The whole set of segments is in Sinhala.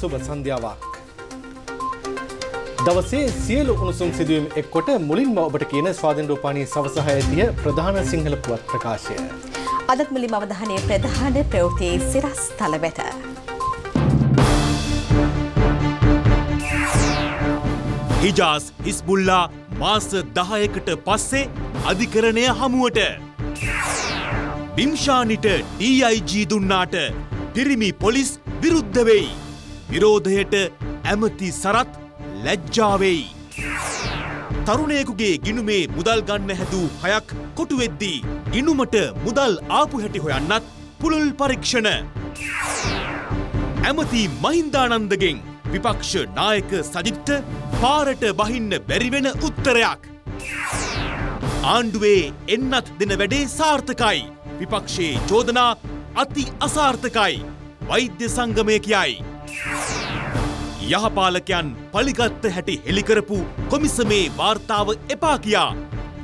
සුබ සන්ධ්‍යාවක්. දවසේ සියලු උණුසුම් සිදුවීම් එක්කොට මුලින්ම ඔබට කියන ස්වාධීන රූපාණී සවස 6 දිය ප්‍රධාන සිංහල පුවත් ප්‍රකාශය. අදත් මුලින්ම අවධානය ප්‍රධාන ප්‍රවෘත්ති සිරස් තලවැට. හිජාස් හිස්බුල්ලා මාස 10කට පස්සේ අධිකරණය හමුවට බිම්ෂානිට DIG දුන්නාට පිරිමි පොලිස් විරුද්ධ වෙයි. විරෝධයට ඇමති සරත් ලැජ්ජාවෙයි. තරුණයෙකුගේ ගිනුමේ මුදල් ගන්න හැදූ හයක් කොටු වෙද්දී ගිනුමට මුදල් ආපු හැටි හොයන්නත් පුළුල් පරීක්ෂණ. ඇමති මහින්දානන්දගෙන් විපක්ෂ නායක සජිත්ට පාරට බහින්න බැරිවෙන උත්තරයක්. ආණ්ඩුවේ එන්නත් දෙන වැඩේ සාර්ථකයි. විපක්ෂයේ චෝදනා අති අසාර්ථකයි. වෛද්‍ය සංගමය කියයි. යහපාලකයන් පලිගත්ත හැටි හෙළිකරපු කොමිසමේ වාර්තාව එපා කියා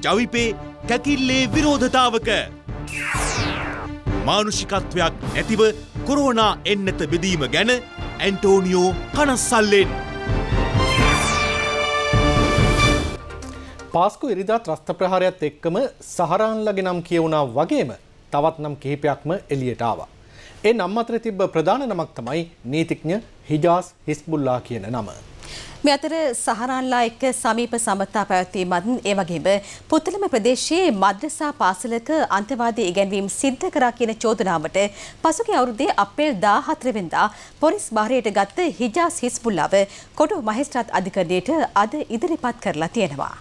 ජවිපේ කැකිල්ලේ විරෝධතාවක මානුෂිකත්වයක් නැතිව කොරෝනා එන්නත බෙදීම ගැන ඇන්ටෝනිියෝ කනස්සල්ලෙන්. පාස්කු ඉරිදා ත්‍රස්ථ ප්‍රහාරයක් එක්කම සහරාන්ලගෙනම් කියවුණා වගේම තවත් නම් කිහිපයක්ම එලියටාවා. ඒ නම් අතර තිබ්බ ප්‍රධාන නමක් තමයි නීතිඥ හිජාස් හිස්බුල්ලා කියන නම. මේ අතර සහරන්ලා එක්ක සමීප සමතා පැවැත්වීමත් ඒ වගේම පුතලම ප්‍රදේශයේ මද්‍රසා පාසලක අන්තවාදී ඉගැන්වීම් සිද්ධ කරා කියන චෝදනාවට පසුගිය අවුරුද්දේ අප්‍රේල් 14 වෙනිදා පොලිස් භාරයට ගත්ත හිජාස් හිස්බුල්ලාව කොටු මහේස්ත්‍රාත් අධිකරණයට අද ඉදිරිපත් කරලා තියෙනවා.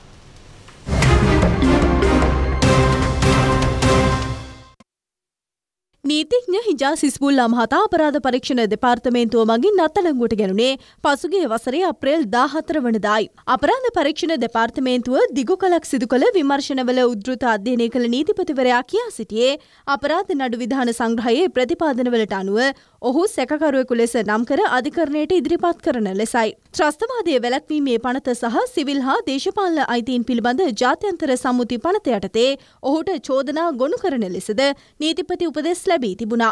නීතිඥ හිජා සිස්බුල්ලා මහතා අපරාධ පරීක්ෂණ දෙපාර්තමේන්තුව මගින් අත්අඩංගුවට ගැනුණේ පසුගිය වසරේ අප්‍රේල් 14 වනදායි. අපරාධ පරීක්ෂණ දෙපාර්තමේන්තුව දිගු කලක් සිදු කළ විමර්ශනවල උද්ෘත අධ්‍යයනය කළ නීතිපතිවරයා කියා සිටියේ අපරාධ නඩු විධාන සංග්‍රහයේ ප්‍රතිපාදනවලට අනුව ඔහු සැකකරුවෙකු ලෙස නම් කර අධිකරණයට ඉදිරිපත් කරන ලෙසයි. ත්‍රස්තවාදය වැළැක්වීමේ පනත සහ සිවිල් හා දේශපාලන අයිතීන් පිළිබඳ ජාත්‍යන්තර සම්මුති පනත යටතේ ඔහුට චෝදනා ගොනු කරන ලෙසද නීතිපති උපදෙස් ලැබී තිබුණා.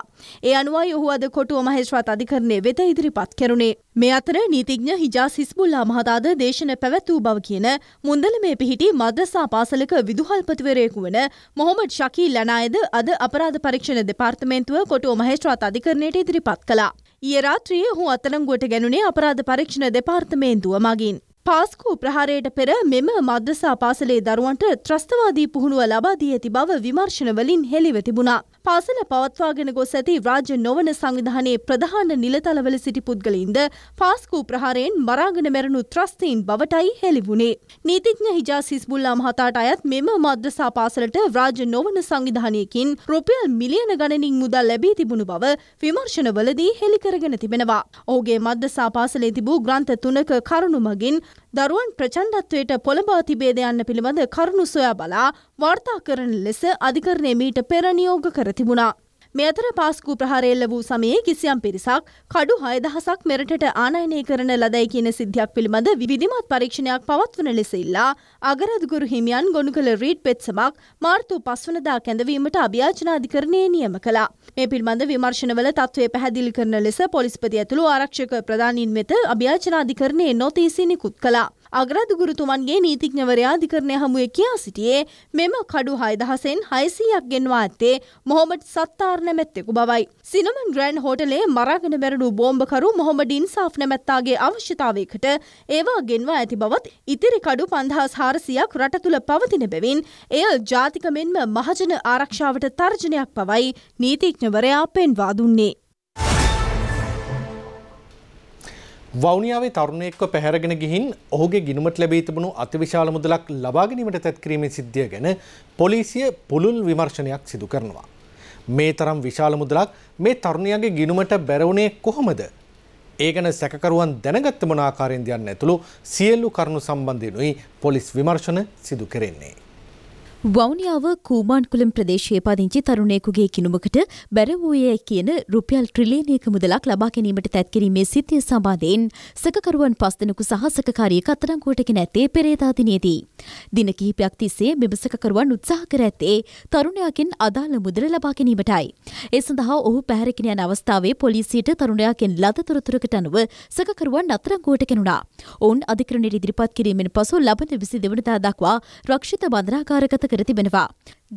ඒ අනුවයි ඔහු අද කොටුව මහේශ්වත් අධිකරණය වෙත ඉදිරිපත් කෙරුණේ. මේ අතර නීතිඥ හිජාස් හිස්බුල්ලා මහතාද දේශන පැවැත්වූ බව කියන මුන්දල මේ පිහිටි මද්‍රසා පාසලක විදුහල්පතිවරයෙකු වන මොහොමඩ් ශකී ලනායද අද අපරාධ පරීක්ෂණ දෙපාර්තමේන්තුව කොටුව මහේශ්‍රාත අධිකරණයට ඉදිරිපත් කළා. ඊය රාත්‍රියේ ඔහු අත්අඩංගුවට ගැනුණේ අපරාධ පරීක්ෂණ දෙපාර්තමේන්තුව මගින්. පාස්කු ප්‍රහාරයට පෙර මෙම මද්‍රසා පාසලේ දරුවන්ට ත්‍රස්තවාදී පුහුණුව ලබා දී ඇති බව විමර්ශනවලින් හෙළිව තිබුණා. පාසල පවත්වාගෙන ගොස් ඇති රාජ්‍ය නොවන සංවිධානයේ ප්‍රධාන නිලතලවල සිටි පුද්ගලයින්ද පාස්කු ප්‍රහාරයෙන් මරාගෙන මැරුණු ත්‍රස්තීන් බවටයි හෙළිවුණේ. නීතිඥ හිජාස් හිස්බුල්ලා මහතාට අයත් මෙම මද්‍රසා පාසලට රාජ්‍ය නොවන සංවිධානයකින් රුපියල් මිලියන ගණනින් මුදල් ලැබී තිබුණු බව විමර්ශනවලදී හෙළි කරගෙන තිබෙනවා. ඔහුගේ මද්දසා පාසලේ තිබූ ග්‍රන්ථ තුනක කරුණු මගින් දරුවන් ප්‍රචණ්ඩත්වයට පොළඹා තිබේද යන්න පිළිබඳ කරුණු සොයා බලා වාර්තා කරන ලෙස අධිකරණය මීට පෙර නියෝග කර තිබුණා. මේ අතර පාස්කු ප්‍රහාරය එල්ල වූ සමයේ කිසියම් පිරිසක් කඩු 6000ක් මෙරටට ආනයනය කරන ලදයි කියන සිද්ධියක් පිළිබඳ විවිධමත් පරීක්ෂණයක් පවත්වන ලෙස ඉල්ලා අගරදුගුරු හිමියන් ගොනු කළ රීඩ් පෙත්සමක් මාර්තු 5 වෙනිදා කැඳවීමට අභියාචන අධිකරණය නියම කළා. මේ පිළිබඳ විමර්ශනවල තත්ත්වය පැහැදිලි කරන ලෙස පොලිස්පති ඇතුළු ආරක්ෂක ප්‍රධානීන් වෙත අභියාචන අධිකරණයේ නොතීසි නිකුත් කළා. අග්‍රාධිගුරුතුමන්ගේ නීතිඥවරයා අධිකරණය හමුවේ කියා සිටියේ මෙම කඩු 6000න් 600ක් ගෙන්වා ඇත්තේ මොහොමඩ් සත්තාර් නැමැත්තෙකු බවයි. සිනමන් ග්‍රෑන්ඩ් හෝටලේ මරාගෙන බැරළු බෝම්බකරු මොහොමඩ් ඉන්සාෆ් නැමැත්තාගේ අවශ්‍යතාවයකට ඒවා ගෙන්වා ඇති බවත් ඉතිරි කඩු 5400ක් රට තුල පවතින බැවින් එය ජාතික මෙන්ම මහජන ආරක්ෂාවට තර්ජනයක් පවයි නීතිඥවරයා පෙන්වා දුන්නේ. වවනියාවේ තරුණයෙක්ව පැහැරගෙන ගිහින් ඔහුගේ ගිනුමට ලැබී තිබුණු අතිවිශාල මුදලක් ලබා ගැනීමට තැත්කිරීමේ සිද්ධිය ගැන පොලිසිය පුළුල් විමර්ශනයක් සිදු කරනවා. මේ තරම් විශාල මුදලක් මේ තරුණයාගේ ගිනුමට බැරවුණේ කොහොමද? ඒ ගැන සැකකරුවන් දැනගත්ත මොන ආකාරයෙන්ද යන්න ඇතුළු සියලු කරුණු සම්බන්ධයෙන්ුයි පොලිස් විමර්ශන සිදු කරන්නේ. වෞනියාව කූමාන්කුලම් ප්‍රදේශයේ පදිංචි තරුණයෙකුගේ කිනුමකට බැරවූයේ කියන රුපියල් ට්‍රිලියනයක මුදලක් ලබා ගැනීමට තැත්කිරීමේ සිතිය සබාධයෙන් සකකරුවන් පස් දෙනෙකු සහ සකකාරියක අත්තරංගුවටගෙන ඇත්තේ පෙරේදා දිනේදී. දින කිහිපයක් තිස්සේ මෙම සකකරුවන් උත්සාහ කර ඇත්තේ තරුණයාගෙන් අදාළ මුදල ලබා ගැනීමටයි. ඒ සඳහා ඔහු පැහැරගෙන යන අවස්ථාවේ පොලිසියට තරුණයාගෙන් ලද තොරතුරකට අනුව සකකරුවන් අත්තරංගුවට ගෙනුණා. ඔවුන් අධිකරණයට ඉදිරිපත් කිරීමෙන් පසු ලබන 22 වෙනිදා දක්වා රක්ෂිත බන්ධනාගාරගත කර තිබෙනවා.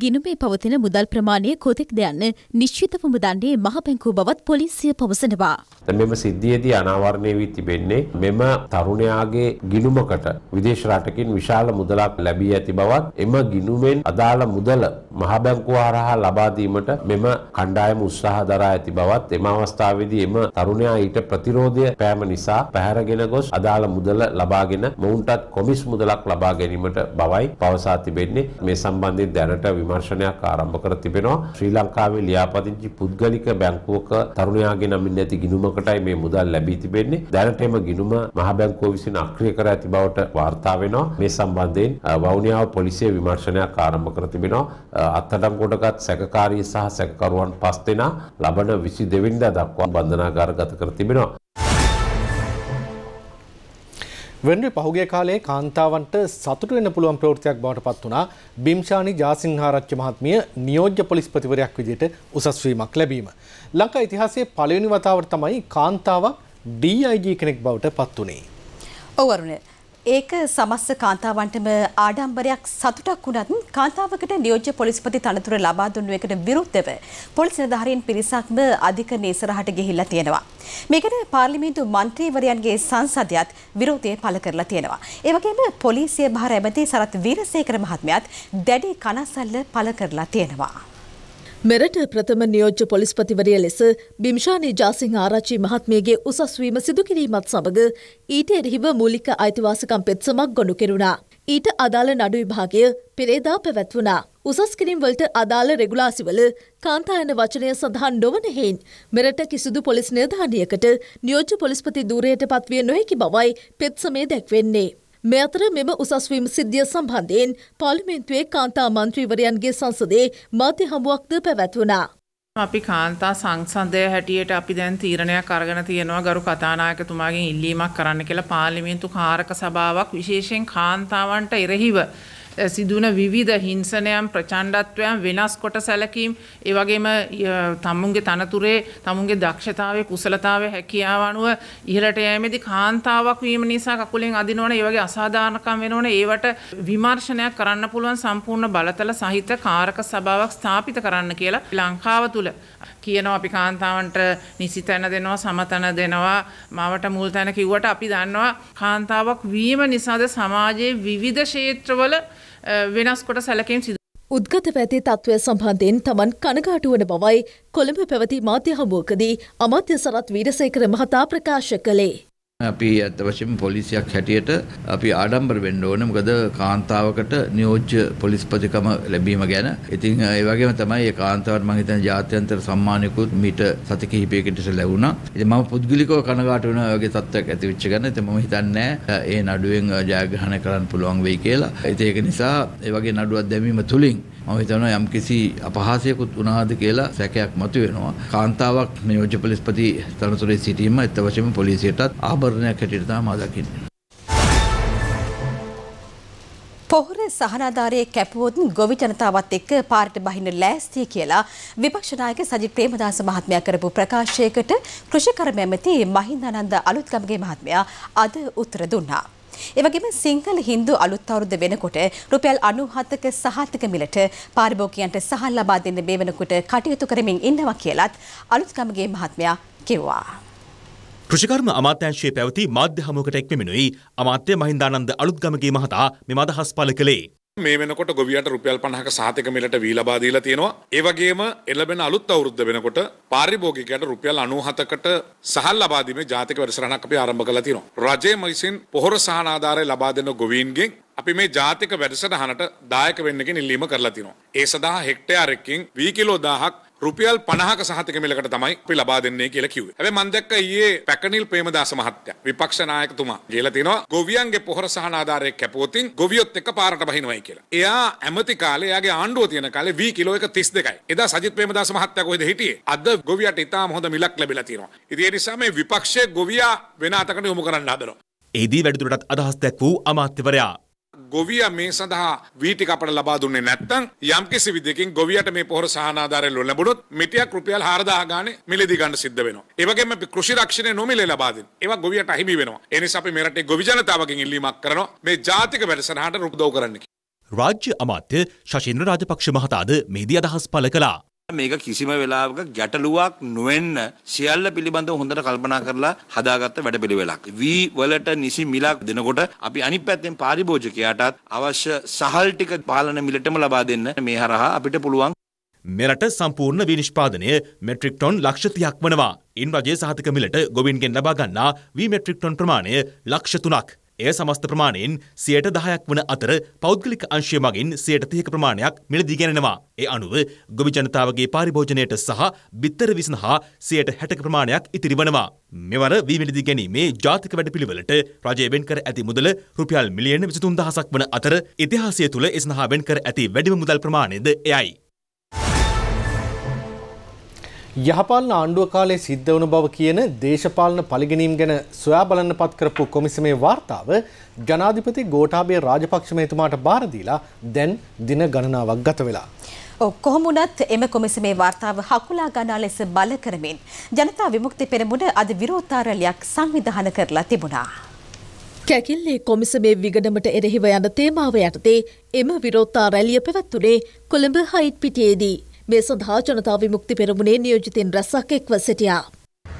ගිනුමේ පවතින මුදල් ප්‍රමාණය කොතෙක්ද යන්න නිශ්චිතවම දන්නේ මහ බැංකුව බවත් පොලිසිය පවසනවා. මෙම සිද්ධියේදී අනාවරණය වී තිබෙන්නේ මෙම තරුණයාගේ ගිනුමකට විදේශ රටකින් විශාල මුදලක් ලැබී ඇති බවත් එම ගිනුමෙන් අදාළ මුදල මහ බැංකුව හරහා ලබා දීමට මෙම කණ්ඩායම උත්සාහ දරා ඇති බවත් එම අවස්ථාවේදී එම තරුණයා ඊට ප්‍රතිරෝධය පෑම නිසා පැහැරගෙන ගොස් අදාළ මුදල ලබාගෙන මොවුන්ටත් කොමිස් මුදලක් ලබා ගැනීමට බවයි පවසා තිබෙන්නේ මේ සම්බන්ධයෙන් දැනට විමර්ශනයක් ආරම්භ කර තිබෙනවා. ශ්‍රී ලංකාවේ ලියාපදිංචි පුද්ගලික බැංකුවක තරුණයාගේ නමින් ඇති ගිණුමකටයි මේ මුදල් ලැබී තිබෙන්නේ. දැනට එම ගිණුම මහ බැංකුව විසින් අක්‍රිය කර ඇති බවට වාර්තා වෙනවා. මේ සම්බන්ධයෙන් වවුනියාව පොලිසිය විමර්ශනයක් ආරම්භ කර තිබෙනවා. අත්අඩංගුවටගත් සැකකාරී සහ සැකකරුවන් පස් දෙනා ලබන 22 වෙනිදා දක්වා බන්ධනාගාරගත කර තිබෙනවා. වෙන්ඩි පහුගේ කාලේ කාන්තාවන්ට සතුට වෙන පුළුවන් ප්‍රවෘතියක් බවට පත් වුණා බිම්ෂානි ජාසිංහාරච්ච මහත්මිය නියෝජ්‍ය පොලිස්පතිවරයක් විදිහට උසස් වීමක් ලැබීම. ලංකා ඉතිහාසයේ පළවෙනි වතාවට තමයි කාන්තාවක් DIG කෙනෙක් බවට පත් වුණේ. ඔවරුනේ ඒක සමස්ස කාන්තාවන්ටම ආඩම්බරයක් සතුටක් වුණත් කාන්තාවකට නියෝජ්‍ය පොලිස්පති තනතුර ලබා දුන්නු එකට විරුද්ධව පොලිස් නිලධාරීන් පිරිසක්ම අධිකරණ ඉස්සරහට ගිහිල්ලා තියෙනවා. මේකට පාර්ලිමේන්තු මන්ත්‍රීවරයන්ගේ සංසදයත් විරෝධය පළ කරලා තියෙනවා. ඒ වගේම පොලිසිය භාර ඇමති සරත් වීරසේකර මහත්මයාත් දැඩි කනස්සල්ල පළ කරලා තියෙනවා. මෙරට ප්‍රථම නියෝජ්‍ය පොලිස්පතිවරිය ලෙස බිම්ෂානී ජාසිං ආරාචි මහත්මියගේ උසස්වීම සිදුකිරීමත් සමඟ ඊට එරහිව මූලික අයිතිවාසකම් පෙත්සමක් ගොඩු කෙරුණා. ඊට අදාළ නඩු විභාගය පෙරේදා පැවැත්වුණා. උසස්කිරින් වලට අදාළ රෙගුලාසිවල කාන්තායන වචනය සඳහන් නොවන හෙයින් මෙරට කිසිදු පොලිස් නිර්ධානයකට නියෝජ්‍ය පොලිස්පති දූරයට පත්විය නොහැකි බවයි පෙත්සමේ දැක්වෙන්නේ. මේ අතර මෙම උසස්වීම සිද්ධිය සම්බන්ධයෙන් පාර්ලිමේන්තුවේ කාන්තා මන්ත්‍රීවරයන්ගේ සංසදේ මාධ්‍ය හමුවක්ද පැවැත්වුණා. අපි කාන්තා සංසන්දය හැටියට අපි දැන් තීරණයක් අරගෙන තියෙනවා ගරු කතානායකතුමාගෙන් ඉල්ලීමක් කරන්න කියලා පාර්ලිමේන්තු කාරක සභාවක් විශේෂයෙන් කාන්තාවන්ට එරෙහිව සිදුවන විවිධ හිංසනයම් ප්‍රචණ්ඩත්වයන් වෙනස් කොට සැලකීම් ඒ වගේම තමුන්ගේ තනතුරේ තමුන්ගේ දක්ෂතාවයේ කුසලතාවයේ හැකියාව අනුව ඉහළට යෑමේදී කාන්තාවක් වීම නිසා කකුලෙන් අදිනවන ඒ වගේ අසාධාරණකම් වෙනවන ඒවට විමර්ශනයක් කරන්න පුළුවන් සම්පූර්ණ බලතල සහිත කාරක සභාවක් ස්ථාපිත කරන්න කියලා ලංකාව තුළ කියනවා අපි කාන්තාවන්ට නිසි තැන දෙනවා සමතන දෙනවා මවට මුල් තැන කිව්වට අපි දන්නවා කාන්තාවක් වීම නිසාද සමාජයේ විවිධ ක්ෂේත්‍රවල වෙනස් කොට සැලකීම් සිදු උද්ගත පැති තත්ත්වය සම්බන්ධයෙන් තමන් කනගාටුවන බවයි කොළඹ පැවති මාධ්‍ය හමුවකදී අමාත්‍ය සරත් වීරසේකර මහතා ප්‍රකාශ කළේ. අපි ඇත්ත වශයෙන් පොලිසියක් හැටියට අපි ආඩම්බර වෙන්න ඕනේ. මොකද කාන්තාවකට නියෝජ්‍ය පොලිස්පතිකම ලැබීම ගැන. ඉතින් ඒ වගේම තමයි ඒ කාන්තාවට මම හිතන්නේ ජාත්‍යන්තර සම්මානයකුත් මීට සති කිහිපයකට ලැබුණා. ඉතින් මම පුද්ගලිකව කනගාටු වෙන ඔයගේ තත්ත්වයක් ඇති වෙච්ච ගැන. ඉතින් මම හිතන්නේ ඒ නඩුවෙන් ජයග්‍රහණය කරන්න පුළුවන් වෙයි කියලා. ඉතින් ඒක නිසා ඒ වගේ නඩුවක් දැමීම තුලින් මම හිතනවා යම්කිසි අපහාසයකුත් වුණාද කියලා සැකයක් මතුවෙනවා. කාන්තාවක් නියෝජ්‍ය පොලිස්පති තනතුරේ සිටීම එත් වශයෙන්ම පොලිසියටත් ආභරණයක් හැටියට තමයි මා දකින්නේ. පොහොර සහනාධාරයේ කැපුවොත් ගොවි ජනතාවත් එක්ක පාරට බහින්න ලෑස්තිය කියලා විපක්ෂ නායක සජිත් ප්‍රේමදාස මහත්මයා කරපු ප්‍රකාශයකට කෘෂිකර්ම ඇමති මහින්දානන්ද අලුත්ගමගේ මහත්මයා අද උත්තර දුන්නා. එවගේම සිංහල හින්දු අලුත් අවුරුද්ද වෙනකොට රුපියල් 97ක සහතික මිලට පාරිභෝගිකයන්ට සහල් ලබා දෙන්න මේ වෙනකොට කටයුතු කරමින් ඉන්නවා කියලත් අලුත් ගමගේ මහත්මයා කිව්වා. කෘෂිකර්ම අමාත්‍යංශයේ පැවති මාධ්‍ය හමුවකට එක්වෙමිනුයි අමාත්‍ය මහින්දානන්ද අලුත්ගමගේ මහතා මෙම අදහස් පළ කළේ. මේ වෙනකොට ගොවියට රුපියල් 50ක සහතික මිලට වී ලබා දීලා තියෙනවා. ඒ වගේම එළබෙන අලුත් අවුරුද්ද වෙනකොට පාරිභෝගිකයට රුපියල් 97කට සහල් ලබා දීමේ ජාතික වැඩසටහනක් අපි ආරම්භ කළා තියෙනවා. රජයේ මවිසින් පොහොර සහන ආධාරය ලබා දෙන ගොවීන්ගෙන් අපි මේ ජාතික වැඩසටහනට දායක වෙන්න කියන ඉල්ලීම කරලා තිනවා. ඒ සඳහා හෙක්ටයාරකින් 2 කිලෝ 1000ක් රුපියල් 50ක සහතික මිලකට තමයි අපි ලබා දෙන්නේ කියලා කිව්වේ. හැබැයි මම දැක්ක ඊයේ පැකනිල් ප්‍රේමදාස මහත්තයා විපක්ෂ නායකතුමා කියලා තිනවා ගොවියන්ගේ පොහොර සහනාධාරය කැපුවොතින් ගොවියොත් එක්ක පාරට බහිනවයි කියලා. එයා ඇමති කාලේ එයාගේ ආණ්ඩුව තියෙන කාලේ වී කිලෝ එක 32යි. එදා සජිත් ප්‍රේමදාස මහත්තයා කොහෙද හිටියේ? අද ගොවියට ඉතාම හොඳ මිලක් ලැබිලා තියෙනවා. ඉතින් ඒ නිසා මේ විපක්ෂයේ ගොවියා වෙන අතකට යොමු කරන්න හදනවා. එහිදී වැඩිදුරටත් අදහස් දැක් වූ අමාත්‍යවරයා ගොවිය මේ සඳහා වීටික අපට ලබා දුන්නේ නැත්නම් යම්කිසි විදිහකින් ගොවියට මේ පොහොර සහනාධාරය ලැබුණොත් මිටියක් රුපියල් 4000 ගානේ මිලදී ගන්න සිද්ධ වෙනවා. ඒ වගේම අපි කෘෂි රක්ෂණය නොමිලේ ලබා දෙන. ඒවා ගොවියට අහිමි වෙනවා. ඒ නිසා අපි මේ රටේ ගොවි ජනතාවගෙන් ඉල්ලීමක් කරනවා මේ ජාතික වැඩසටහනට උදව් කරන්න කියලා. රාජ්‍ය අමාත්‍ය ශෂේන්ද්‍ර රාජපක්ෂ මහතාද මේදී අදහස් පළ කළා. මේක කිසිම වෙලාවක ගැටලුවක් නොවෙන්න සියල්ල පිළිබඳව හොඳට කල්පනා කරලා හදාගත්ත වැඩපිළිවෙලක්. වී වලට නිසි මිලක් දෙනකොට අපි අනිත් පැත්තෙන් පාරිභෝජකයාටත් අවශ්‍ය සහල් ටික පාලන මිලටම ලබා දෙන්න මේ හරහා අපිට පුළුවන්. මෙරට සම්පූර්ණ විනිෂ්පාදනය මෙට්‍රික් ටොන් ලක්ෂ 30ක් වනවා. ඉන් රජයේ සහතික මිලට ගොවින්ගෙන් ලබා ගන්නා වී මෙට්‍රික් ටොන් ප්‍රමාණය ලක්ෂ 3ක්. එය සමස්ත ප්‍රමාණයෙන් සියයට දහයක් වන අතර පෞද්ගලික අංශය මගින් සියයට තියක ප්‍රමාණයක් මිලදී ගැනෙනවා. ඒ අනුව ගොවි ජනතාවගේ පාරිභෝජනයට සහ බිත්තර විසන හා සියයට හැටක ප්‍රමාණයක් ඉතිරිවනවා. මෙවර වීමිලදී ගැනීමේ ජාතික වැඩපිළිවෙලට රජය වෙන් කර ඇති මුදල රුපියල් මිලියන විසිතුන් දහසක් වන අතර ඉතිහාසය තුළ එසනහා වෙන් කර ඇති වැඩිම මුදල් ප්‍රමාණයද එයයි. යහපාලන ආණ්ඩුව කාලේ සිද්ධ වන බව කියන දේශපාලන පලිගැනීම් ගැන සොයා බලන්න පත් කරපු කොමිසමේ වාර්තාව ජනාධිපති ගෝඨාභය රාජපක්ෂ මහතුමාට බාර දීලා දැන් දින ගණනාවක් ගත වෙලා. කොහොම වුණත් එම කොමිසමේ වාර්තාව හකුලා ගන්නා ලෙස බල කරමින් ජනතා විමුක්ති පෙරමුණ අද විරෝධතා රැලියක් සංවිධානය කරලා තිබුණා. කැකිල්ලේ කොමිසමේ විගඩමට එරෙහිව යන තේමාව යටතේ එම විරෝධතා රැලිය පැවැත්වුණේ කොළඹ හයිට් පිටියේදී. මේ සඳහා ජනතා විමුක්ති පෙරමුණේ නියෝජිතින් රැසක් එක්ව සිටියා.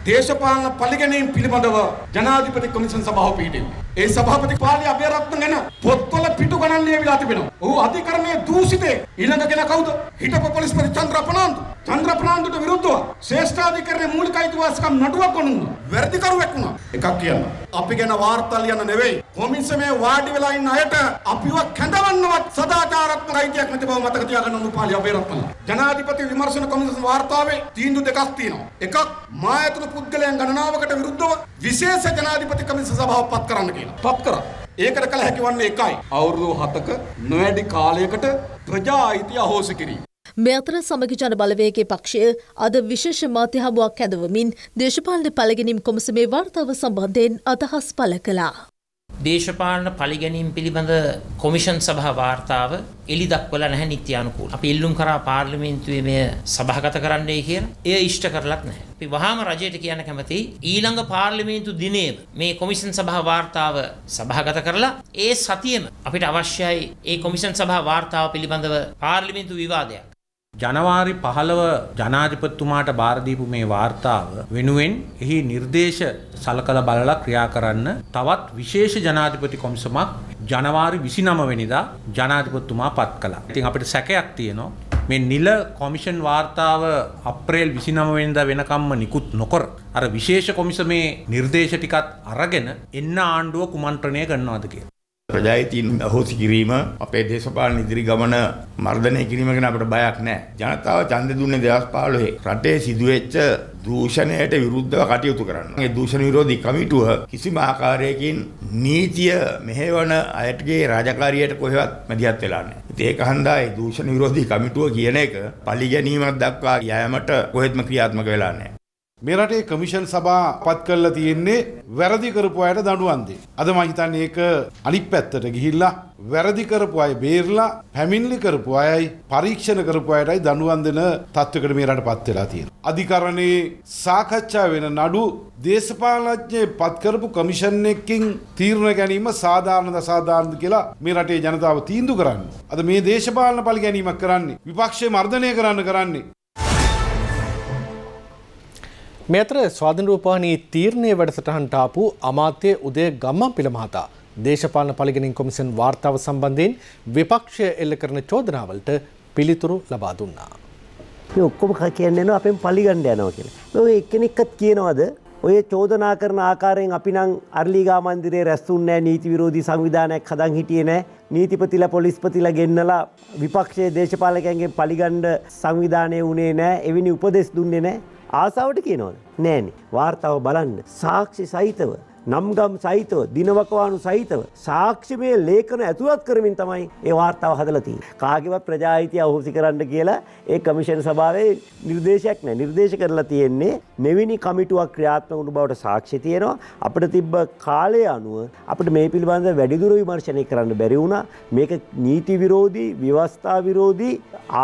දේශපාලන පරිගැනීම් පිළිබඳව ජනාධිපති කොමිෂන් සභාව පිහිටෙන්නේ. ඒ සභාපති පාලි අබේරත්න ගැන පොත්වල පිටු ගණන් ලියවිලා තිබෙනවා. ඔහු අධිකරණයේ දූෂිතේ ඊළඟගෙන කවුද? හිටපු පොලිස් පති චන්ද්‍රප්‍රනාන්දු. චන්ද්‍රප්‍රනාන්දුට විරුද්ධව ශ්‍රේෂ්ඨාධිකරණයේ මූලික අයිතිවාසිකම් නඩුවක් වුණා. වැරදිකරුවෙක් වුණා. එකක් කියන්න. අපි ගැන වාර්තා ලියන්න නෙවෙයි. කොමිෂමේ වාඩි වෙලා ඉන්න අයට අපිව කැඳවන්නවත් සදාචාරාත්මක අයිතියක් නැති බව මතක තියාගන්න ඕන පාලි අබේරත්න. ජනාධිපති විමර්ශන කොමිෂන් වාර්තාවේ තීන්දුව දෙකක් තියෙනවා. එකක් මා ඇතුළු පුද්ගලයන් ගණනාවකට විරුද්ධව විශේෂ ජනාධිපති කමිස සභාව පත් කරන්න කියලා. පත් කරා. ඒකට කළ හැකි වන්නේ එකයි. අවුරුදු 7ක නොවැඩි කාලයකට ප්‍රජා අයිතිය අහෝසි කිරීම. මේ අතර සමගි ජන බලවේගේ පක්ෂය අද විශේෂ මාධ්‍ය හමුවක් හැදවමින් දේශපාලන පළගෙනීම් කොමසමේ වාර්තාව සම්බන්ධයෙන් අදහස් පළ කළා. දේශපාලන පලිගැනීම් පිළිබඳ කොමිෂන් සභා වාර්තාව එලි දක්වලා නැහැ නිත්‍යානුකූල. අපි ඉල්ලුම් කරා පාර්ලිමේන්තුවේ මෙය සභාගත කරන්නයි කියලා. එය ඉෂ්ට කරලත් නැහැ. අපි වහාම රජයට කියන්න කැමතියි ඊළඟ පාර්ලිමේන්තු දිනේම මේ කොමිෂන් සභා වාර්තාව සභාගත කරලා ඒ සතියෙම අපිට අවශ්‍යයි ඒ කොමිෂන් සභා වාර්තාව පිළිබඳව පාර්ලිමේන්තු විවාදයක් ජනවාරි 15 ජනාධිපතිතුමාට බාර දීපු මේ වාර්තාව වෙනුවෙන් එහි නිර්දේශ සලකලා බලලා ක්‍රියා කරන්න තවත් විශේෂ ජනාධිපති කොමිසමක් ජනවාරි 29 වෙනිදා ජනාධිපතිතුමා පත් කළා. ඉතින් අපිට සැකයක් තියෙනවා මේ නිල කොමිෂන් වාර්තාව අප්‍රේල් 29 වෙනිදා වෙනකම්ම නිකුත් නොකර අර විශේෂ කොමිසමේ නිර්දේශ ටිකත් අරගෙන එන්න ආණ්ඩුව කුමන්ත්‍රණය කරනවාද කියලා. ප්‍රජායිතින් අහෝසි කිරීම අපේ දේශපාලන ඉදිරි ගමන මර්ධනය කිරීම ගැන අපට බයක් නැහැ. ජනතාව ඡන්දෙ දුන්නේ 2015 රටේ සිදුවෙච්ච දූෂණයට විරුද්ධව කටයුතු කරන්න. ඒ දූෂණ විරෝධී කමිටුව කිසිම ආකාරයකින් නීතිය මෙහෙවන අයටගේ රාජකාරියට කොහෙවත් මැදිහත් වෙලා නැහැ. ඒක හන්දා ඒ දූෂණ විරෝධී කමිටුව කියන එක පරිගැනීමක් දක්වා යෑමට කොහෙත්ම ක්‍රියාත්මක වෙලා නැහැ. මේ රටේ කමිෂන් සභා පත් කරලා තියෙන්නේ වැරදි කරපු අයට දඬුවම් දෙන්න. අද මම හිතන්නේ ඒක අනිත් පැත්තට ගිහිල්ලා වැරදි කරපු අය බේරලා පැමිණිලි කරපු අයයි පරීක්ෂණ කරපු අයටයි දඬුවම් දෙන තත්වයකට මේ රටපත් වෙලා තියෙනවා. අධිකරණයේ සාකච්ඡා වෙන නඩු දේශපාලනඥයෙක් පත් කරපු කමිෂන් එකකින් තීරණ ගැනීම සාධාරණද අසාධාරණද කියලා මේ රටේ ජනතාව තීන්දුව කරන්නේ. අද මේ දේශපාලන පල ගැනීමක් කරන්නේ විපක්ෂය මර්ධනය කරන්න කරන්නේ මෙතර ස්වාධන රූපානී තීරණය වැඩසටහන්ට ආපු අමාත්‍ය උදය ගම්මන් පිළ මහතා දේශපාලන පලිගෙනින් කොමිසන් වාර්තාව සම්බන්ධයෙන් විපක්ෂය එල්ල කරන චෝදනාවලට පිළිතුරු ලබා දුන්නා. ඔක්කොම කියන්නන අපෙන් පලිගණ්ඩ යනව කියල. නො එක්කෙනෙක්කත් කියනවද ඔය චෝදනා කරන ආකාරයෙන් අපි නං අර්ලිගා මන්දිරේ රැස්තුන්නෑ නීති විරෝධී සංවිධානයක් හදන් හිටිය නෑ නීතිපතිල පොලිස්පතිල ගෙන්නලා විපක්ෂයේ දේශපාලකයන්ගේ පලිගණ්ඩ සංවිධානය වනේ නෑ එවැනි උපදෙස් දුන්නේ නෑ ආසාවට කියනවද? නෑනේ. වාර්තාව බලන්න සාක්ෂි සහිතව නම්ගම් සහිතව දිනවකවානු සහිතව සාක්ෂිමය ලේඛන ඇතුවත් කරමින් තමයි ඒ වාර්තාව හදලති. කාගවත් ප්‍රජාහිතය අහෝසි කරන්න කියලා ඒ කමිෂන් සභාවේ නිර්දේශයක් නෑ නිර්දේශ කරලා තියෙන්නේ මෙවැනි කමිටුවක් ක්‍රියාත්මක වුණු බවට සාක්ෂි තියෙනවා. අපිට තිබ්බ කාලය අනුව අපිට මේ පිළිබඳව වැඩිදුර විමර්ශනය කරන්න බැරි වුණා. මේක නීති විරෝධී, ව්‍යවස්ථා විරෝධී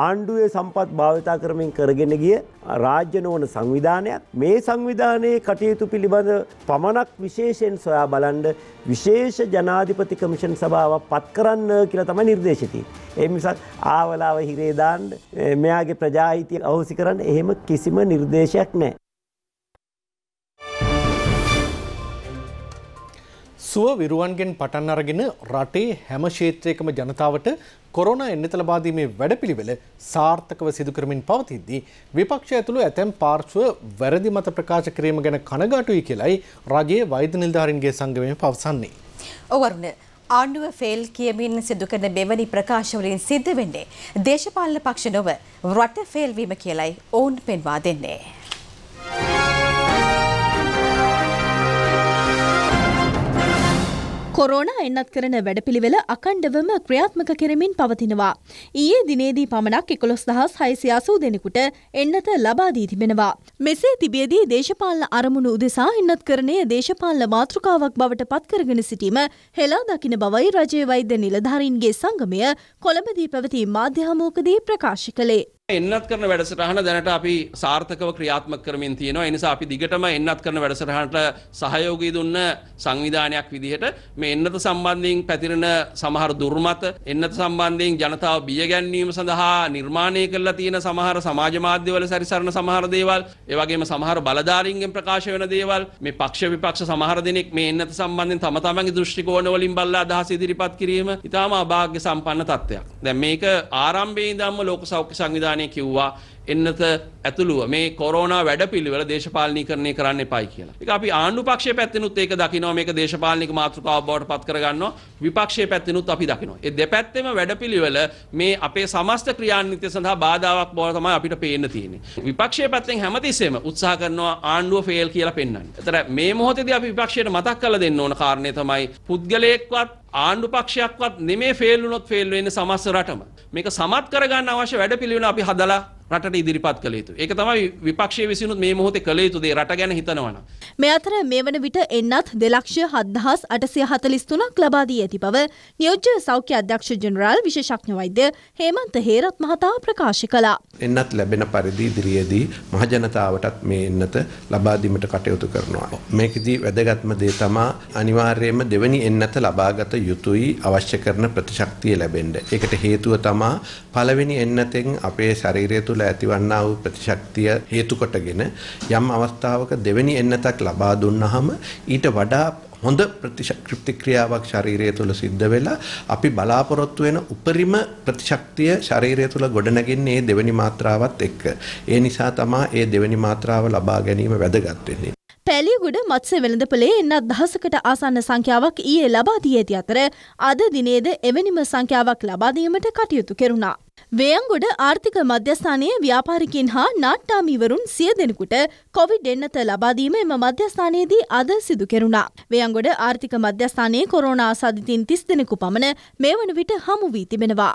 ආණ්ඩුවේ සම්පත් භාවිතා කරමින් කරගෙන ගිය රාජ්‍ය නොවන සංවිධානයක්. මේ සංවිධානයේ කටයුතු පිළිබඳ පමණක් විශේෂ විශේෂයෙන් සොයා බලන්ඩ විශේෂ ජනාධිපති කමිෂන් සභාව පත් කරන්න කියලා තම නිර්දේශති. එමිසක් ආවලාව හිරේදාන්ඩ මෙයාගේ ප්‍රජාහිතය අවුසි කරන්න එහෙම කිසිම නිර්දේශයක් නෑ. සුව විරුවන්ගෙන් පටන් අරගෙන රටේ හැම ක්ෂේත්‍රයකම ජනතාවට කොරෝනා එන්නත ලබාදීමේ වැඩපිළිවෙල සාර්ථකව සිදු කරමින් පවතිද්දී විපක්ෂය ඇතුළු ඇතැම් පාර්ශ්ව වැරදි මත ප්‍රකාශ කිරීම ගැන කනගාටුයි කියලයි රජයේ වෛද්‍ය නිලධාරීන්ගේ සංගමය පවසන්නේ. ඔවරුණ ආණ්ඩුව ෆෙල් කියමින් සිදුකරන මෙවැනි ප්‍රකාශවලින් සිද්ධ වෙන්නේ දේශපාලන පක්ෂ නොව රට ෆෙල්වීම කියලයි ඔවුන් පෙන්වා දෙන්නේ. කොරෝණ එන්නත් කරන වැඩපිළිවෙල අකණ්ඩවම ක්‍රියාත්මක කෙරමින් පවතිනවා. ඊයේ දිනේදී පමණක් එකොළොස් දහස් හයිසියාසූ දෙනෙකුට එන්නත ලබාදී තිබෙනවා. මෙසේ තිබියදී දේශපාලන අරමුණු උදෙසා එන්නත් කරණය දේශපාලන මාතෘකාවක් බවට පත්කරගෙන සිටීම හෙලා දකින බවයි රජය වෛද්‍ය නිලධාරීන්ගේ සංගමය කොළඹදී පැවති මාධ්‍යහමෝකදී ප්‍රකාශ කළේ. එන්නත් කරන වැඩසටහන දැනට අපි සාර්ථකව ක්‍රියාත්මක කරමින් තියෙනවා එනිසා අපි දිගටම එන්නත් කරන වැඩසටහනට සහයෝගී දුන්න සංවිධානයක් විදිහට මේ එන්නත සම්බන්ධයෙන් පැතිරෙන සමහර දුර්මත එන්නත සම්බන්ධයෙන් ජනතාව බියගැන්වීම සඳහා නිර්මාණය කරලා තියෙන සමහර සමාජ මාධ්‍යවල සැරිසරන සමහර දේවල් ඒ වගේම සමහර බලධාරීන්ගෙන් ප්‍රකාශ වෙන දේවල් මේ පක්ෂ විපක්ෂ සමහර දෙනෙක් මේ එන්නත සම්බන්ධයෙන් තම තමන්ගේ දෘෂ්ටි කෝණ වලින් බලලා අදහස් ඉදිරිපත් කිරීම ඊටාම අභාග්‍ය සම්පන්න තත්ත්වයක්. දැන් මේක ආරම්භයේ ඉඳන්ම ලෝක සෞඛ්‍ය සංවිධානය que o, එන්නත ඇතුළුව මේ කොරෝනා වැඩ පිළිවෙල දේශපාලනීකරණය කරන්න එපයි කියලා. ඒක අපි ආණ්ඩු පක්ෂයේ පැත්තෙනුත් ඒක දකිනවා මේක දේශපාලනික මාතෘකාවක් බවට පත් කරගන්නවා විපක්ෂයේ පැත්තෙනුත් අපි දකිනවා. ඒ දෙපැත්තෙම වැඩපිළිවෙල මේ අපේ සමස්ත ක්‍රියාන්විතය සඳහා බාධාවක් බව තමයි අපිට පේන්න තියෙන්නේ. විපක්ෂයේ පැත්තෙන් හැමතිස්සෙම උත්සාහ කරනවා ආණ්ඩුව ෆේල් කියලා පෙන්වන්න. ඒතර මේ මොහොතේදී අපි විපක්ෂයට මතක් කරලා දෙන්න ඕන කාරණේ තමයි පුද්ගලයෙක්වත් ආණ්ඩු පක්ෂයක්වත් නෙමේ ෆේල් වුණොත් ෆේල් වෙන්නේ සමස්ත රටම. මේක සමත් කරගන්න අවශ්‍ය වැඩපිළිවෙල අපි හදලා රටට ඉදිරිපත් කළ යුතු. ඒක තමයි විපක්ෂය විසිනුත් මේ මොහොතේ කළ යුතු දේ රට ගැන හිතනවා නම්. මේ අතර මේ වන විට එන්නත් 2843ක් ලබා දී ඇති බව නියෝජ්‍ය සෞඛ්‍ය අධ්‍යක්ෂ ජෙනරාල් විශේෂඥ වෛද්‍ය හේමන්ත හේරත් මහතා ප්‍රකාශ කළා. එන්නත් ලැබෙන පරිදි ඉදිරියේදී මහ ජනතාවටත් මේ එන්නත ලබා දීමට කටයුතු කරනවා. මේකදී වැදගත්ම දේ තමයි අනිවාර්යයෙන්ම දෙවැනි එන්නත ලබාගත යුතුයි අවශ්‍ය කරන ප්‍රතිශක්තිය ලැබෙන්න. ඒකට හේතුව තමයි පළවෙනි එන්නතෙන් අපේ ශරීරය තුළ තුළ ඇතිවන්නා වූ ප්‍රතිශක්තිය හේතු කොටගෙන යම් අවස්ථාවක දෙවෙනි එන්නතක් ලබා දුන්නහම ඊට වඩා හොඳ ප්‍රතිශක්තික්‍රියාවක් ශරීරය තුළ සිද්ධ වෙලා අපි බලාපොරොත්තු වෙන උපරිම ප්‍රතිශක්තිය ශරීරය තුළ ගොඩනගන්නේ මේ දෙවෙනි මාත්‍රාවත් එක්ක. ඒ නිසා තමයි මේ දෙවෙනි මාත්‍රාව ලබා ගැනීම වැදගත් වෙන්නේ. පැලියගොඩ මත්ස්‍ය වෙළඳපොලේ එන්නත් දහසකට ආසන්න සංඛ්‍යාවක් ඊයේ ලබා දී ඇති අතර අද දිනේද එවැනිම සංඛ්‍යාවක් ලබා දීමට කටයුතු කෙරුණා. වේයන්ගොඩ ආර්ථික මධ්‍යස්ථානයේ ව්‍යාපාරිකින් හා නාට්ටාමීවරුන් සිය දෙනෙකුට කොවිඩ් එන්නත ලබාදීම එම මධ්‍යස්ථානයේදී අද සිදු කෙරුණා. වේයන්ගොඩ ආර්ථික මධ්‍යස්ථානයේ කොරෝනා සාධිතින් තිස් දෙනෙකු පමණ මේ වන විට හමු වී තිබෙනවා.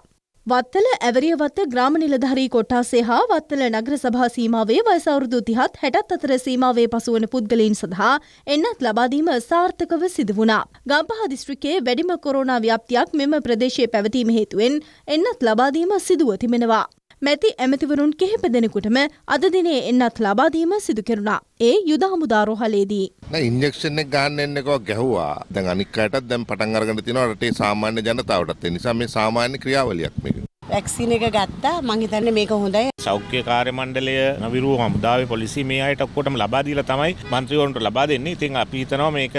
වත්තල ඇවරියවත්ත ග්‍රාම නිලධාරී කොට්ටාසේ හා වත්තල නගර සභා සීමාවේ වයස අවුරුදු 30ත් 60ත් අතර සීමාවේ පසුවන පුද්ගලයන් සඳහා එන්නත් ලබා දීම සාර්ථකව සිදු වුණා. ගම්පහ දිස්ත්‍රික්කයේ වැඩිම කොරෝනා ව්‍යාප්තියක් මෙම ප්‍රදේශයේ පැවතීම හේතුවෙන් එන්නත් ලබා දීම සිදුව තිබෙනවා. මැති ඇමතිවරුන් කිහිප දෙනෙකුටම අද දිනේ එන්නත් ලබා දීම සිදු කෙරුණා. ඒ යුද හමුදා රෝහලේදී. නෑ ඉන්ජෙක්ෂන් එක ගන්න එන්න එකව ගැහුවා. දැන් අනික් අයටත් දැන් පටන් අරගෙන තිනවා රටේ සාමාන්‍ය ජනතාවටත්. ඒ නිසා මේ සාමාන්‍ය ක්‍රියාවලියක් මේක. වැක්සින එක ගත්තා මං හිතන්නේ මේක හොඳයි. සෞඛ්‍ය කාර්ය මණ්ඩලය නවිරු හමුදාවේ පොලිසිය මේ අයට ඔක්කොටම ලබා දීලා තමයි മന്ത്രിවරුන්ට ලබා දෙන්නේ. ඉතින් අපි හිතනවා මේක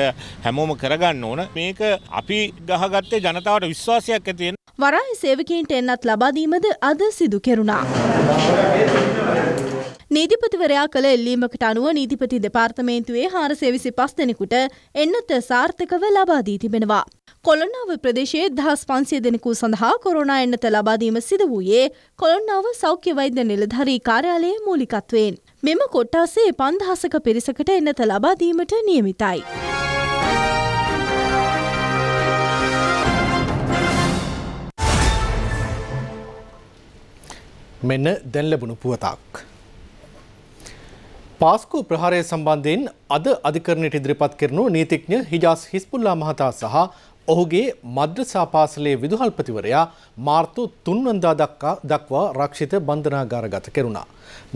හැමෝම කරගන්න ඕන. මේක අපි ගහගත්තේ ජනතාවට විශ්වාසයක් ඇති වරාය සේවකයන්ට එන්නත් ලබාදීමද අද සිදු කෙරුණා. නීතිපතිවරයා කළ එල්ලීමකට අනුව නීතිපති දෙපාර්තමේන්තුවේ හාරසේ විසි පස් දෙනෙකුට එන්නත සාර්ථකව ලබාදී තිබෙනවා. කොළොන්නාව ප්‍රදේශයේ දහස් පන්සිය දෙනෙකු සඳහා කොරුණා එන්නත ලබාදීම සිද වූයේ කොළොන්නාව සෞඛ්‍ය වෛද්‍ය නිලධරී කාර්යාලයේ මූලිකත්වයෙන්. මෙම කොට්ටාසේ පන්දහසක පිරිසකට එන්නත ලබාදීමට නියමිතයි. මෙන්න දැන් ලැබුණු පුවතක්. පාස්කු ප්‍රහාරය සම්බන්ධයෙන් අද අධිකරණයට ඉදිරිපත් කරනු නීතිඥ හිජාස් හිස්පුල්ලා මහතා සහ ඔහුගේ මද්‍රසා පාසලේ විදුහල්පතිවරයා මාර්තු තුන්වන්දා දක්වා රක්ෂිත බන්ධනාගාරගත කෙරුණා.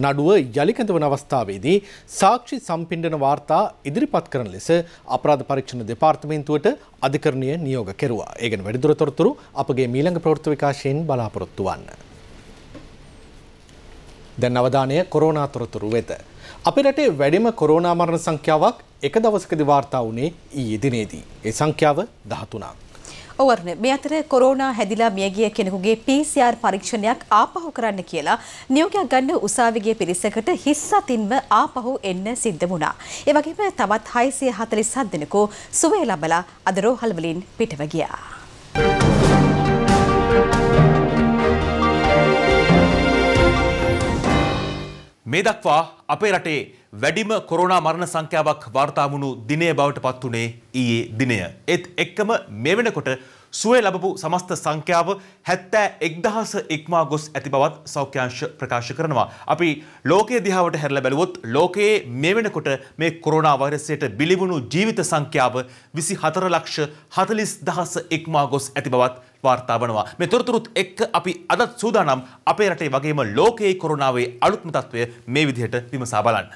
නඩුව යළිකැඳවන අවස්ථාවේදී සාක්ෂි සම්පින්ඩන වාර්තා ඉදිරිපත් කරන ලෙස අපරාධ පරීක්ෂණ දෙපාර්තමේන්තුවට අධිකරණය නියෝග කෙරුවා. ඒගෙන වැඩිදුරතොරතුරු අපගේ මීළඟ ප්‍රෘත්ත විකාශයෙන් බලාපොරොත්තු වන්න. දැන් අවධානය කොරෝනා තොරතුරු වෙත. අපේ රටේ වැඩිම කොරෝනා මරණ සංඛ්‍යාවක් එක දවසකදී වාර්තා වුණේ ඊයේ දිනේදී. ඒ සංඛ්‍යාව 13ක්. ඔවරන මේ අතර කොරෝනා හැදිලා මියගිය කෙනෙකුගේ PCR පරීක්ෂණයක් ආපහු කරන්න කියලා නියෝගයක් ගන්න උසාවිගේ පිරිසකට හිස් අතින්ම ආපහු එන්න සිද්ධ වුණා. ඒ වගේම තවත් 647 දෙනෙකු සුවය ලබලා අද රෝහල් වලින් පිටව ගියා. මේ දක්වා අපේ රටේ වැඩිම කොරෝනා මරණ සංඛ්‍යාවක් වාර්තා වුණු දිනය බවට පත් වුණේ ඊයේ දිනය. ඒත් එක්කම මේ වෙනකොට සුවේ ලැබපු සමස්ත සංඛ්‍යාව 71000 ඉක්මා ගොස් ඇති බවත් සෞඛ්‍යාංශ ප්‍රකාශ කරනවා. අපි ලෝකයේ දිහාවට හැරලා බැලුවොත් ලෝකයේ මේ වෙනකොට මේ කොරෝනා වෛරසයට බිලිවුණු ජීවිත සංඛ්‍යාව 24 ලක්ෂ 40000 ඉක්මා ගොස් ඇති බවත් වාර්තා වනවා. මේ තොරතුරුත් එක්ක අපි අදත් සූදානම් අපේ රටේ වගේම ලෝකයේ කොරෝනාවේ අලුත්ම තත්ත්වය මේ විදිහට විමසා බලන්න.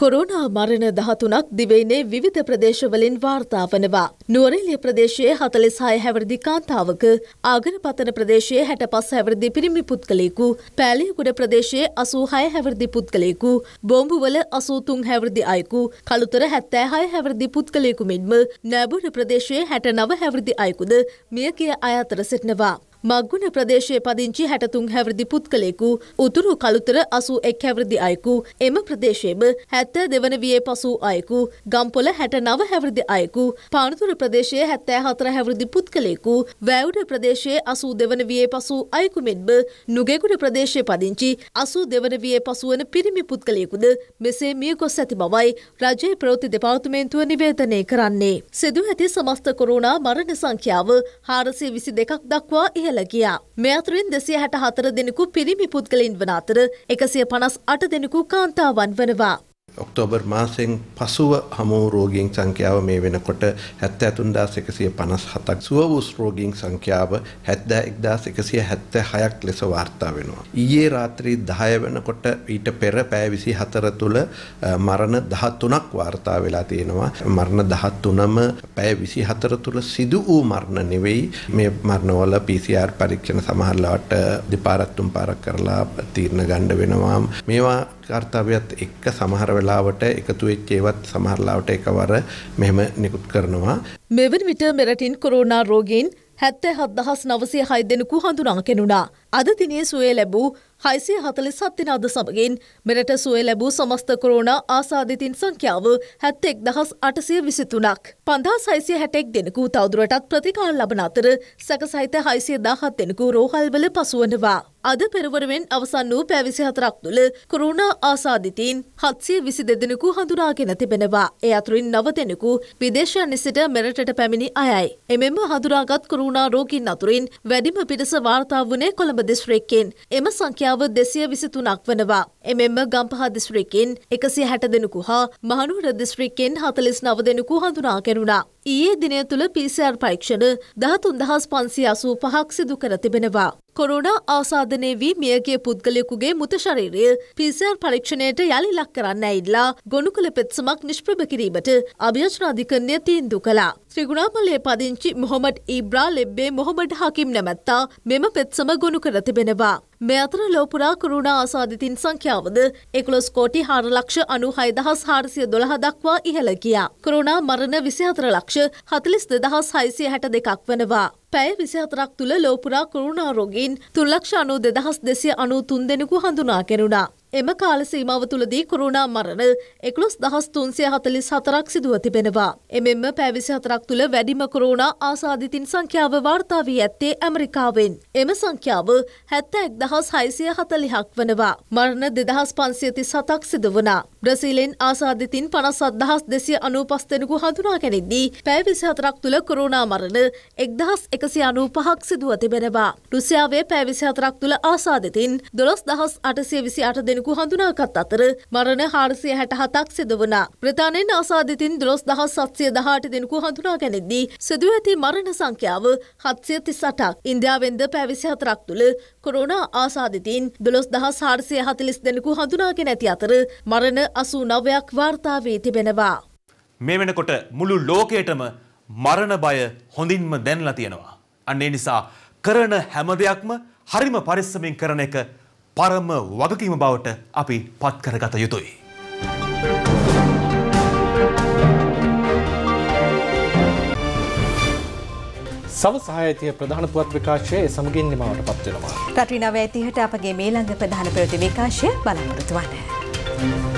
කොරුණා මරණ දහතුනක් දිවයිනේ විවිධ ප්‍රදේශවලින් වාර්තාාවනවා. නුවරෙල්ලිය ප්‍රදේශයේ හතලෙස් හය හැවරදි කාන්තාවක ආගන පතන ප්‍රදේශයේ හැට පස් හැවරදි පිරිමි පුද්ගලෙකු පැලියකුඩ ප්‍රදේශයේ අසූ හය හැවරදි පුද්ගලෙකු බොම්බුවල අසූතුන් හැවරදි අයකු කළුතර හැත්තෑ හය හැවරදි පුද්ගලෙකු මෙන්ම නැබුණ ප්‍රදේශයේ හැට නව හැවරදි අයකුද මිය කිය අයතර සිටනවා. මක්ගුණ ප්‍රදේශයේ පදිංචි හැටතුන් හැවිරිදි පුද්ගලයෙකු උතුරු කළුතර අසූ එක් හැවිරිදි අයෙකු එම ප්‍රදේශයේම හැත්ත දෙවන වියේ පසූ අයෙකු ගම්පොල හැට නව හැවිරිදි අයෙකු පානතුර ප්‍රදේශයේ හැත්තෑ හතර හැවිරිදි පුද්ගලයෙකු වැවුඩ ප්‍රදේශයේ අසූ දෙවන වියේ පසූ අයෙකු මෙන්ම නුගෙගුඩ ප්‍රදේශයේ පදිංචි අසූ දෙවන වියේ පසුවන පිරිමි පුද්ගලයෙකුද මෙසේ මිය ගොස් ඇති බවයි රජයේ ප්‍රවෘත්ති දෙපාර්තමේන්තුව නිවේදනය කරන්නේ. සිදු ඇති සමස්ත කොරෝනා මරණ සංඛ්‍යාව හාරසේ විසි දෙකක් දක්වා ඉහළ කැල ගියා. මේ අතුරින් දෙසිය හැට හතර දෙනෙකු පිරිමි පුද්ගලින් වන අතර එකසිය පනස් අට දෙනෙකු කාන්තාවන් වනවා. ඔක්තෝබර් මාසයෙන් පසුව හමෝ රෝගීන් සංඛ්‍යාව මේ වෙනකොට 73157ක් සුව වූ රෝගීන් සංඛ්‍යාව 71176ක් ලෙස වාර්තා වෙනවා. ඊයේ රාත්‍රී 10 වෙනකොට ඊට පෙර පැය 24 තුල මරණ 13ක් වාර්තා වෙලා තියෙනවා. මරණ 13ම පැය 24 තුල සිදු වූ මරණ නෙවෙයි. මේ මරණවල PCR පරීක්ෂණ සමහරවට දෙපාරක් තුන් පාරක් කරලා තීරණ ගන්න වෙනවා. මේවා කර්තව්‍යත් එක්ක සමහර වෙලාවට එකතු වෙච්ච ඒවත් සමහර ලාවට එකවර මෙහෙම නිකුත් කරනවා. මෙවන විට මෙරටින් කොරෝනා රෝගීන් 77906 දෙනෙකු හඳුනා කෙනුණා. අද දිනේ සුවය ලැබූ 647 දෙනා අද සමගින් මෙරට සුවය ලැබූ සමස්ත කොරෝනා ආසාදිතින් සංඛ්‍යාව 71823ක්. 5661 දෙනෙකු තවදුරටත් ප්‍රතිකාර ලබන අතර සැකසහිත 617 දෙනෙකු රෝහල්වල පසුවනවා. අද පෙරවරුවෙන් අවසන් වූ පැවිසි හතරක් තුළ කොරුණා ආසාධිතීන් හත්සිය විසි දෙදෙනෙකු හඳුනාගෙන තිබෙනවා. ඒ අතුරින් නව දෙනෙකු විදේශයන් සිට මෙරටට පැමිණි අයයි. එමෙම හඳුනාගත් කොරුණා රෝගීන් අතුරින් වැඩිම පිරිස වාර්තා වුණේ කොළඹ දිස්ත්‍රික්කෙන්. එම සංඛ්‍යාව දෙසිය විසිතුනක් වනවා. එමෙන්ම ගම්පහ දිස්ත්‍රික්කෙන් එකසිය හැට දෙනෙකු හා මහනුවර දිස්ත්‍රික්කෙන් හතලිස් නව දෙනෙකු හඳුනා කෙනුණා. ඊයේ දිනය තුළ පිසිR පරීක්ෂණ දහතුන් දහස් පන්සිය අසූ පහක් සිදු කර තිබෙනවා. කොරුණ ආසාධනය වී මියගේ පුද්ගලයකුගේ මුතශරීරය පිසිර් පරීක්ෂණයට යළි ලක් කරන්න ඇඉල්ලා ගොුණු කළ පෙත්සමක් නිෂ්ප්‍රභ කිරීමට අභ්‍යශ්නාධිකරණය තීන්දු කලා. ත්‍රිගුණාමලේ පදිංචි මොහොමට ඊබ්‍රා ලෙබ්බේ මොහොමට හකිම් නැමැත්තා මෙම පෙත්සම ගොුණු කර තිබෙනවා. මේ අතර ලෝපුරා කරුණා ආසාධිතින් සංඛ්‍යාවද එකොළොස් කෝටි හාර ලක්ෂ අනු හයදහස් හාරසිය දොළහ දක්වා ඉහළ ගියා. කරුණා මරණ විසිහතර ලක්ෂ හතලිස් දෙදහස් හයිසිය හැට දෙකක් වනවා. පැය විසිහතරක් තුළ ලෝපුරා කරුණා රෝගීන් තුල්ලක්ෂ අනු දෙදහස් දෙසිය අනු තුන් දෙනෙකු හඳුනා කෙනුණා. එම කාල සීමාව තුළදී කුරුණා මරණ එකොළොස් දහස් තුන්සිය හතලිස් හතරක් සිදුව තිබෙනවා. එමෙන්ම පැවිසි හතරක් තුළ වැඩිම කුරුණා ආසාධිතින් සංඛ්‍යාව වාර්තා වී ඇත්තේ ඇමරිකාවෙන්. එම සංඛ්‍යාව හැත්ත එක් දහස් හයිසිය හතලිහක් වනවා. මරණ දෙදහස් පන්සියති සතක් සිදුවනා. බ්‍රසීලෙන් ආසාධිතින් පනස් අදහස් දෙසිය අනූපස්තෙනකු හඳුනා ගැනෙද්දී පැවිසි හතරක් තුළ කුරුණා මරණ එක්දහස් එකසි අනූ පහක් සිදුව තිබෙනවා. රුසියාවේ පැවිසි හතරක් තුළ ආසාධිතින් දොළොස් දහස් අටසිය විසි අට දෙනු දෙනෙකු හඳුනාගත් අතර මරණ හාරසිය හැට හතක් සිදුවනා. ප්‍රධානෙන් ආසාධිතින් දොළොස් දහස් සත්සය දහට දෙනෙකු හඳුනා ගැනෙද්දී සිදුව ඇති මරණ සංඛ්‍යාව හත්සය තිස්සටක්. ඉන්දියාවෙන්ද පැවිසි හතරක් තුළ කොරෝනා ආසාධිතින් දොළොස් දහස් හාරසිය හතලිස් දෙනෙකු හඳුනාගෙන ඇති අතර මරණ අසූ නවයක් වාර්තාාවී තිබෙනවා. මේ වෙනකොට මුළු ලෝකයටම මරණ බය හොඳින්ම දැන්ලා තියෙනවා. අන්නේ නිසා කරන හැම දෙයක්ම හරිම පරිස්සමින් කරන එක පරම වගකීම බවට අපි පත්කරගත යුතුයි. සවසායතිය ප්‍රධාන පුවත් ප්‍රකාශය සමගින් නිමාවට පත්වෙනවා. රටි නව ඇතිහට අපගේ මේ ළඟ ප්‍රධාන ප්‍රති විකාශය බලාපොරොතුවන්න.